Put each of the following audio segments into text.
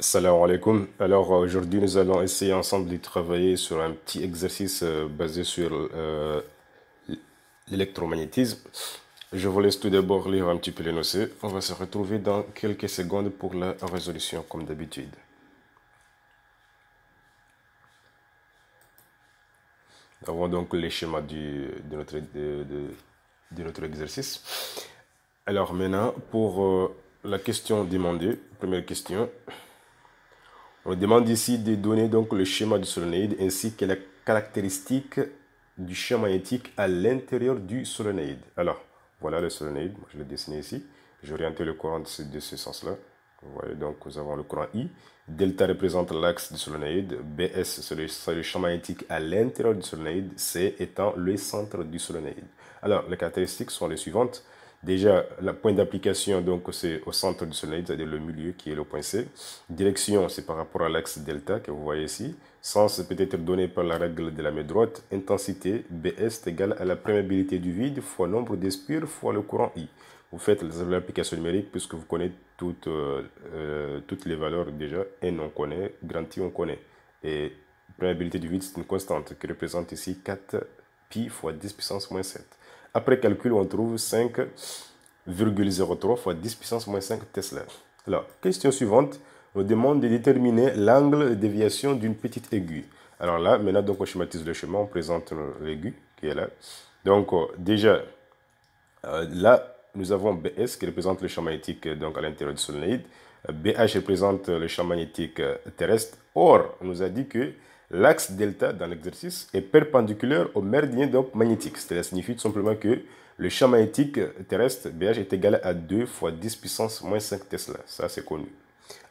Salam alaikum. Alors euh, aujourd'hui, nous allons essayer ensemble de travailler sur un petit exercice euh, basé sur euh, l'électromagnétisme. Je vous laisse tout d'abord lire un petit peu l'énoncé. On va se retrouver dans quelques secondes pour la résolution comme d'habitude. Avons donc les schémas de, notre, de, notre exercice. Alors maintenant, pour la question demandée, première question, on demande ici de donner donc le schéma du solénoïde ainsi que la caractéristique du champ magnétique à l'intérieur du solénoïde. Alors, voilà le solénoïde, je l'ai dessiné ici. J'ai orienté le courant de ce, sens-là. Vous voyez, donc nous avons le courant I. Delta représente l'axe du solénoïde. BS, c'est le, champ magnétique à l'intérieur du solénoïde. C étant le centre du solénoïde. Alors, les caractéristiques sont les suivantes. Déjà, le point d'application, donc, c'est au centre du soleil, c'est-à-dire le milieu qui est le point C. Direction, c'est par rapport à l'axe delta que vous voyez ici. Sens peut être donné par la règle de la main droite. Intensité, BS est égale à la perméabilité du vide fois nombre d'espires fois le courant I. Vous faites l'application numérique puisque vous connaissez euh, euh, toutes, les valeurs déjà. N, on connaît. Grand I, on connaît. Et perméabilité du vide, c'est une constante qui représente ici 4 pi fois 10 puissance moins 7. Après calcul, on trouve 5,03 fois 10 puissance moins 5 Tesla. Alors, question suivante. On demande de déterminer l'angle de déviation d'une petite aiguille. Alors là, maintenant, donc, on schématise le chemin, on présente l'aiguille qui est là. Donc, euh, déjà, euh, là, nous avons BS qui représente le champ magnétique euh, donc, à l'intérieur du solénoïde. BH représente le champ magnétique terrestre. Or, on nous a dit que L'axe delta dans l'exercice est perpendiculaire au méridien magnétique. Cela signifie tout simplement que le champ magnétique terrestre BH est égal à 2 fois 10 puissance moins 5 Tesla. Ça, c'est connu.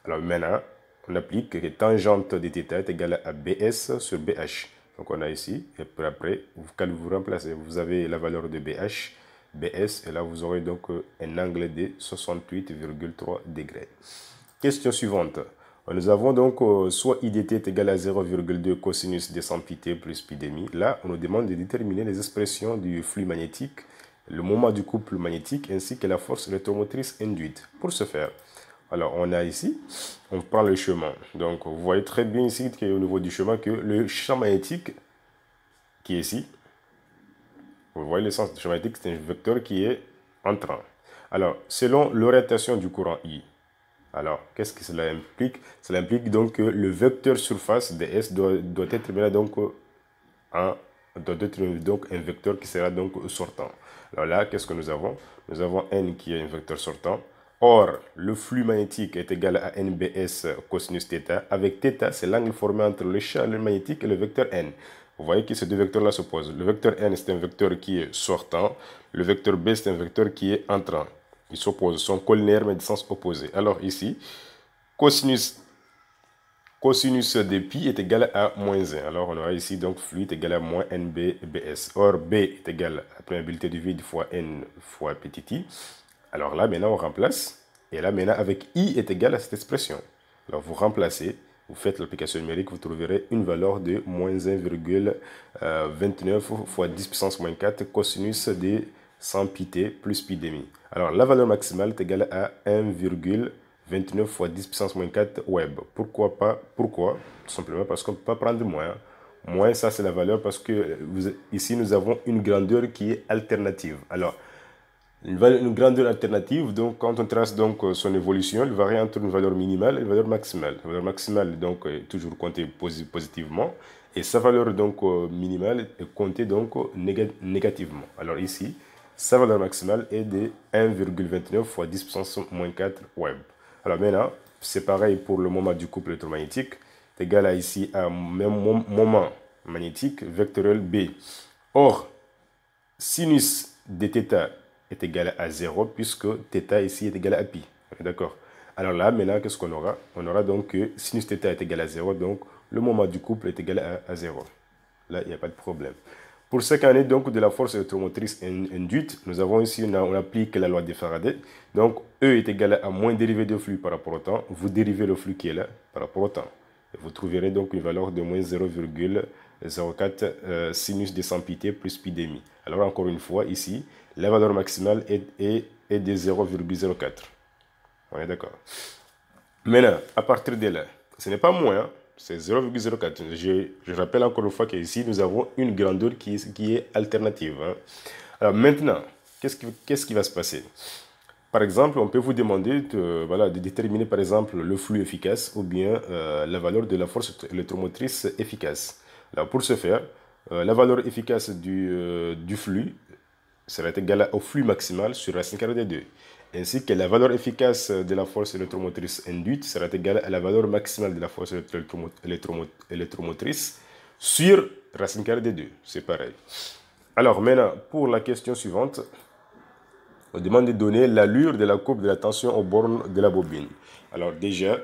Alors maintenant, on applique que tangente de θ est égale à BS sur BH. Donc on a ici, et puis après, quand vous remplacez, vous avez la valeur de BH, BS, et là vous aurez donc un angle de 68,3 degrés. Question suivante. Nous avons donc euh, soit IDT est égal à 0,2 cosinus de pi plus pi demi. Là, on nous demande de déterminer les expressions du flux magnétique, le moment du couple magnétique ainsi que la force électromotrice induite. Pour ce faire, alors on a ici, on prend le chemin. Donc vous voyez très bien ici au niveau du chemin que le champ magnétique qui est ici, vous voyez le du champ magnétique, c'est un vecteur qui est entrant. Alors, selon l'orientation du courant I, alors, qu'est-ce que cela implique Cela implique donc que le vecteur surface de S doit, être donc euh, un, donc un vecteur qui sera donc sortant. Alors là, qu'est-ce que nous avons Nous avons N qui est un vecteur sortant. Or, le flux magnétique est égal à NBS cosinus θ. Avec θ, c'est l'angle formé entre le champ magnétique et le vecteur N. Vous voyez que ces deux vecteurs-là s'opposent. Le vecteur N, c'est un vecteur qui est sortant. Le vecteur B, c'est un vecteur qui est entrant. Ils s'opposent, sont collinaires, mais de sens opposé. Alors ici, cosinus, cosinus de pi est égal à moins 1. Alors on aura ici donc fluide est égal à moins NBBS. Or B est égal à la probabilité du vide fois N fois petit i. Alors là maintenant on remplace. Et là maintenant avec i est égal à cette expression. Alors vous remplacez vous faites l'application numérique, vous trouverez une valeur de moins 1,29 euh, fois 10 puissance moins 4 cosinus de sans pité plus pi demi. Alors la valeur maximale est égale à 1,29 fois 10 puissance moins 4 web. Pourquoi pas Pourquoi Tout simplement parce qu'on ne peut pas prendre moins. Moins, ça c'est la valeur parce que vous, ici nous avons une grandeur qui est alternative. Alors, une, grandeur alternative, donc quand on trace donc son évolution, elle varie entre une valeur minimale et une valeur maximale. La valeur maximale donc est toujours comptée positivement et sa valeur donc minimale est comptée donc négativement. Alors ici, sa valeur maximale est de 1,29 fois 10 puissance moins 4 web. Alors maintenant, c'est pareil pour le moment du couple électromagnétique. C'est égal à ici un même moment magnétique vectoriel B. Or, sinus de θ est égal à 0 puisque θ ici est égal à pi. D'accord Alors là, maintenant, qu'est-ce qu'on aura On aura donc que sinus θ est égal à 0, donc le moment du couple est égal à, à 0. Là, il n'y a pas de problème. Pour ce qui est donc de la force électromotrice induite, nous avons ici, on, applique la loi de Faraday. Donc, E est égal à moins dérivé de flux par rapport au temps. Vous dérivez le flux qui est là par rapport au temps. vous trouverez donc une valeur de moins 0,04 euh, sinus de 100 pi t plus pi demi. Alors, encore une fois, ici, la valeur maximale est, de 0,04. On est d'accord. Maintenant, à partir de là, ce n'est pas moins, hein. C'est 0,04. Je, je, rappelle encore une fois qu'ici, nous avons une grandeur qui, qui est alternative. Hein. Alors maintenant, qu'est-ce qui, qu'est-ce qui, va se passer Par exemple, on peut vous demander de, voilà, de déterminer, par exemple, le flux efficace ou bien euh, la valeur de la force électromotrice efficace. pour ce faire, euh, la valeur efficace du, euh, du flux sera égal au flux maximal sur racine carré de 2, ainsi que la valeur efficace de la force électromotrice induite sera égale à la valeur maximale de la force électromotrice sur racine carré de 2. C'est pareil. Alors maintenant, pour la question suivante, on demande de donner l'allure de la courbe de la tension aux bornes de la bobine. Alors déjà,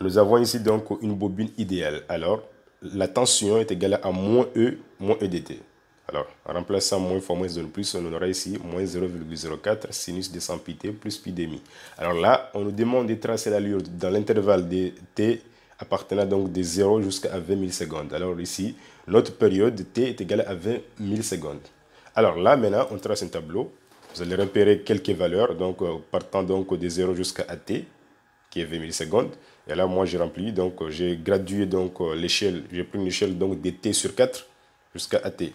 nous avons ici donc une bobine idéale. Alors, la tension est égale à moins E, moins e dt. Alors, en remplaçant moins fois moins de plus, on aura ici moins 0,04 sinus de 100 t plus pi demi. Alors là, on nous demande de tracer l'allure dans l'intervalle de t appartenant donc de 0 jusqu'à 20 000 secondes. Alors ici, notre période t est égale à 20 000 secondes. Alors là, maintenant, on trace un tableau. Vous allez repérer quelques valeurs, donc euh, partant donc de 0 jusqu'à t, qui est 20 000 secondes. Et là, moi, j'ai rempli, donc j'ai gradué donc euh, l'échelle, j'ai pris une échelle donc de t sur 4 jusqu'à t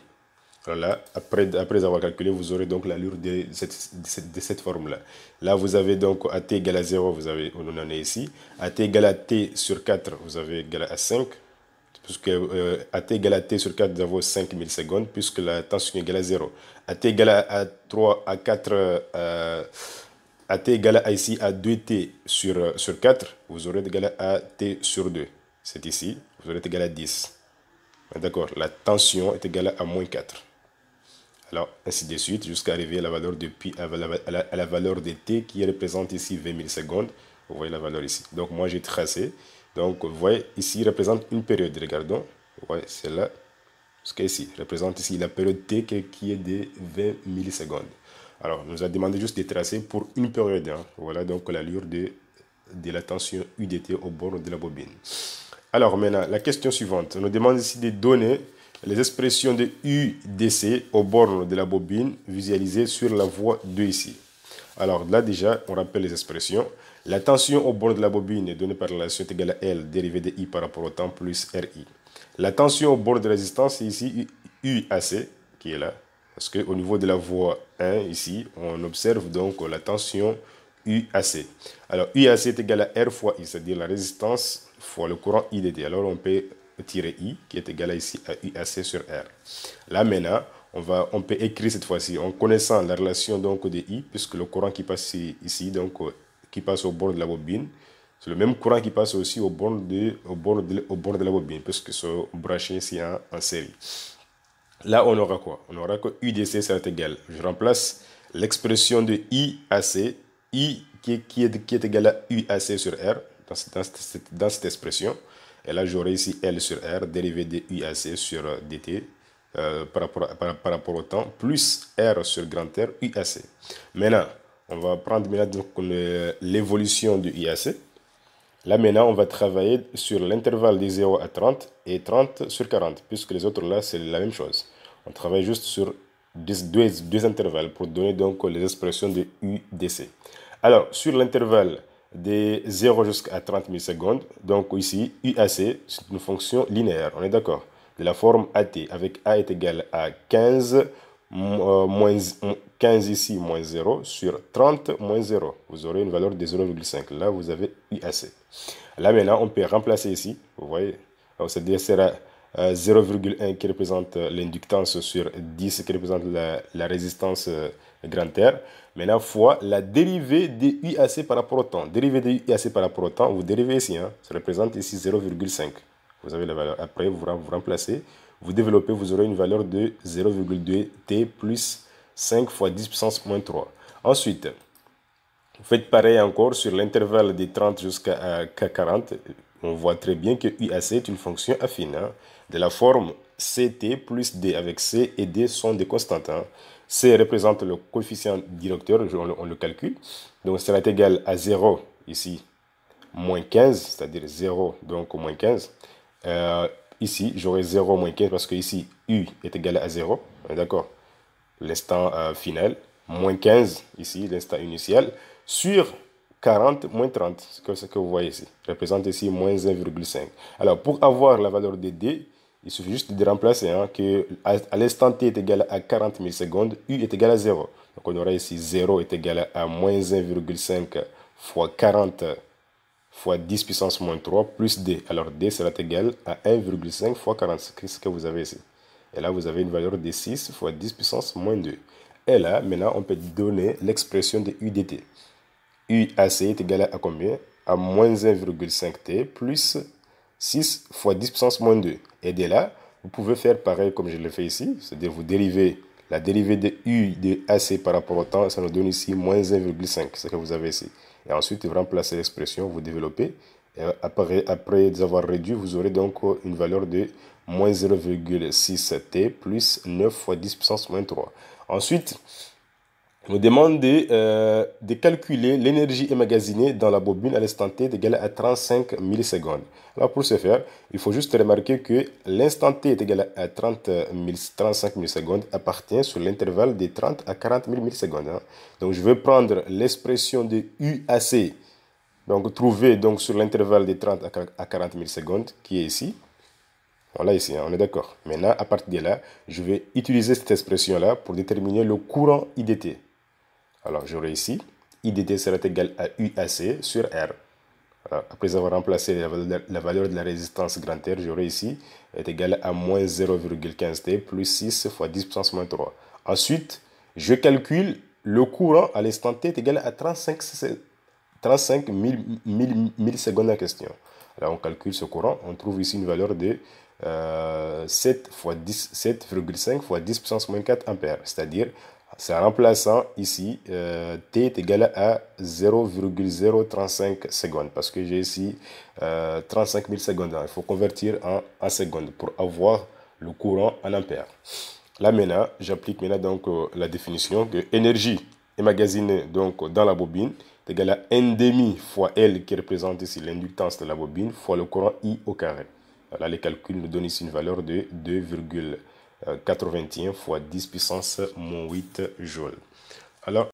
là après, après avoir calculé, vous aurez donc l'allure de cette, de cette forme-là. Là, vous avez donc AT égale à 0, vous avez, on en est ici. AT égale à T sur 4, vous avez égale à 5. Puisque euh, AT égale à T sur 4, vous avez 5 millisecondes, puisque la tension égale à 0. AT égale à 3, à 4, euh, AT égale à ici à 2T sur, euh, sur 4, vous aurez égal à T sur 2. C'est ici, vous aurez égal à 10. D'accord, la tension est égale à moins 4. Alors, ainsi de suite, jusqu'à arriver à la valeur de de t qui représente ici 20 millisecondes. Vous voyez la valeur ici. Donc, moi, j'ai tracé. Donc, vous voyez, ici, il représente une période. Regardons. Vous voyez, c'est là. Jusqu'à ici. représente ici la période t qui est de 20 millisecondes. Alors, nous a demandé juste de tracer pour une période. Hein. Voilà donc l'allure de, de la tension UDT au bord de la bobine. Alors, maintenant, la question suivante. On nous demande ici de donner les expressions de udc au bord bornes de la bobine visualisées sur la voie 2 ici. Alors là déjà, on rappelle les expressions. La tension au bord de la bobine est donnée par la relation égale à L, dérivée de I par rapport au temps, plus RI. La tension au bord de résistance est ici UAC, qui est là. Parce qu'au niveau de la voie 1, ici, on observe donc la tension UAC. Alors, UAC est égal à R fois I, c'est-à-dire la résistance fois le courant IDD. Alors, on peut I qui est égal à ici à UAC sur R. Là maintenant, on, va, on peut écrire cette fois-ci en connaissant la relation donc de I, puisque le courant qui passe ici, donc euh, qui passe au bord de la bobine, c'est le même courant qui passe aussi au bord de, au bord de, au bord de la bobine, puisque ce branché ici en, hein, en série. Là, on aura quoi On aura que UDC sera égal. Je remplace l'expression de IAC, I qui est, qui est, qui est égal à UAC sur R, dans, dans, cette, dans cette expression. Et là, j'aurai ici L sur R, dérivé de UAC sur euh, DT, euh, par, rapport, au temps, plus R sur grand R, UAC. Maintenant, on va prendre euh, l'évolution du UAC. Là, maintenant, on va travailler sur l'intervalle de 0 à 30 et 30 sur 40, puisque les autres, là, c'est la même chose. On travaille juste sur deux, deux intervalles pour donner donc les expressions de UDC. Alors, sur l'intervalle de 0 jusqu'à 30 millisecondes. Donc ici, UAC, c'est une fonction linéaire, on est d'accord De la forme AT, avec A est égal à 15, euh, moins, 15 ici, moins 0, sur 30, moins 0. Vous aurez une valeur de 0,5. Là, vous avez UAC. Là, maintenant, on peut remplacer ici, vous voyez, cest à sera 0,1 euh, qui représente l'inductance sur 10 qui représente la résistance euh, le grand R. Maintenant, fois la dérivée de UAC par rapport au temps. Dérivée de UAC par rapport au temps, vous dérivez ici, hein. ça représente ici 0,5. Vous avez la valeur. Après, vous remplacez, vous développez, vous aurez une valeur de 0,2t plus 5 fois 10 puissance moins 3. Ensuite, vous faites pareil encore sur l'intervalle des 30 jusqu'à 40. Euh, On voit très bien que UAC est une fonction affine. Hein. de la forme CT plus D, avec C et D sont des constantes. Hein. C représente le coefficient directeur, on le, on le calcule. Donc, être égal à 0 ici, moins 15, c'est-à-dire 0, donc moins 15. Euh, ici, j'aurai 0 moins 15 parce que ici, U est égal à 0. Hein, d'accord L'instant euh, final, moins 15 ici, l'instant initial, sur 40 moins 30, c'est ce que vous voyez ici, représente ici moins 1,5. Alors, pour avoir la valeur de D, il suffit juste de remplacer hein, que à, l'instant t est égal à 40 millisecondes, u est égal à 0. Donc on aura ici 0 est égal à moins 1,5 fois 40 fois 10 puissance moins 3 plus d. Alors d sera égal à 1,5 fois 40, c'est ce que vous avez ici. Et là, vous avez une valeur de 6 fois 10 puissance moins 2. Et là, maintenant, on peut donner l'expression de u dt. UAC est égal à combien À moins 1,5t plus 6 fois 10 puissance moins 2. Et dès là, vous pouvez faire pareil comme je le fais ici, c'est-à-dire vous dérivez la dérivée de U de AC par rapport au temps, ça nous donne ici moins 1,5, ce que vous avez ici. Et ensuite, vous remplacez l'expression, vous développez. Et après, après avoir réduit, vous aurez donc une valeur de moins 0,6t plus 9 fois 10 puissance moins 3. Ensuite, nous demande euh, de, calculer l'énergie emmagasinée dans la bobine à l'instant T est à 35 millisecondes. Alors pour ce faire, il faut juste remarquer que l'instant T est égal à 30 35 millisecondes appartient sur l'intervalle de 30 à 40 000 millisecondes. Hein. Donc je vais prendre l'expression de UAC, donc trouvée donc, sur l'intervalle de 30 à 40 millisecondes qui est ici. Voilà ici, hein, on est d'accord. Maintenant, à partir de là, je vais utiliser cette expression-là pour déterminer le courant IDT. Alors j'aurai ici IDT sera égal à UAC sur R. après avoir remplacé la valeur, de la résistance grand R, j'aurai ici est égal à moins 0,15T plus 6 fois 10 puissance moins 3. Ensuite, je calcule le courant à l'instant T est égal à 35, 35 000, 000, secondes en question. Alors on calcule ce courant, on trouve ici une valeur de 7 euh, fois 7,5 fois 10 puissance moins 4 ampères, c'est-à-dire c'est en remplaçant ici euh, t est égal à 0,035 secondes parce que j'ai ici 35 euh, 000 secondes. Il faut convertir en, en secondes pour avoir le courant en ampères. Là maintenant, j'applique maintenant donc euh, la définition que l'énergie emmagasinée donc dans la bobine est égal à n demi fois L qui représente ici l'inductance de la bobine fois le courant I au carré. Là, les calculs nous donnent ici une valeur de 2,5. 81 euh, fois 10 puissance moins 8 joules. Alors,